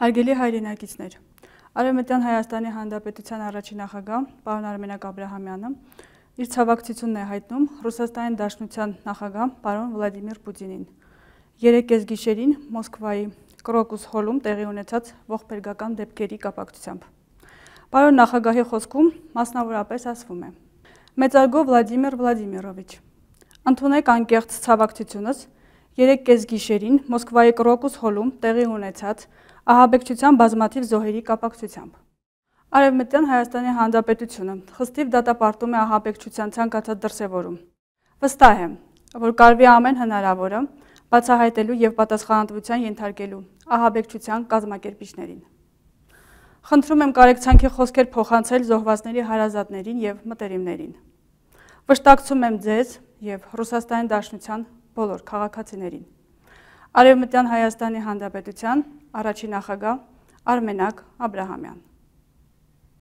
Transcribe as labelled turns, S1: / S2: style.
S1: Հարգելի հայրենակիցներ, Արևմտյան Հայաստանի Հանրապետության առաջին նախագահ պարոն Արմենակ Աբ รา համյանը իր ցավակցությունն է հայտնում Ռուսաստանի Դաշնության նախագահ պարոն Վլադիմիր Պուտինին։ Երեք կեսգիշերին Մոսկվայի Կրոկուս հոլում տեղի ունեցած ողբերգական դեպքերի կապակցությամբ։ Պարոն նախագահի խոսքում մասնավորապես ասվում է. Մեծարգո Վլադիմիր Վլադիմիրովիչ, ընդունեք անկեղծ ցավակցությունս երեք կեսգիշերին Մոսկվայի Կրոկուս հոլում տեղի ունեցած ահաբեկչության բազմաթիվ զոհերի կապակցությամբ։ Արևմտյան Հայաստանի Հանրապետությունը խստիվ դատապարտում է ահաբեկչության ցանկացած դրսևորում։ Վստահ եմ, որ կարելի ամեն հնարավորը բացահայտելու եւ պատասխանատվության ենթարկելու ահաբեկչության կազմակերպիչներին։ Խնդրում եմ կարեկցանքի խոսքեր փոխանցել զոհվածների հարազատներին եւ մտերիմներին։ Վշտակցում եմ ձեզ եւ Ռուսաստանի Դաշնության բոլոր քաղաքացիներին։ Արևմտյան Հայաստանի Հանրապետության առաջին նախագահ Արմենակ Աբրահամյան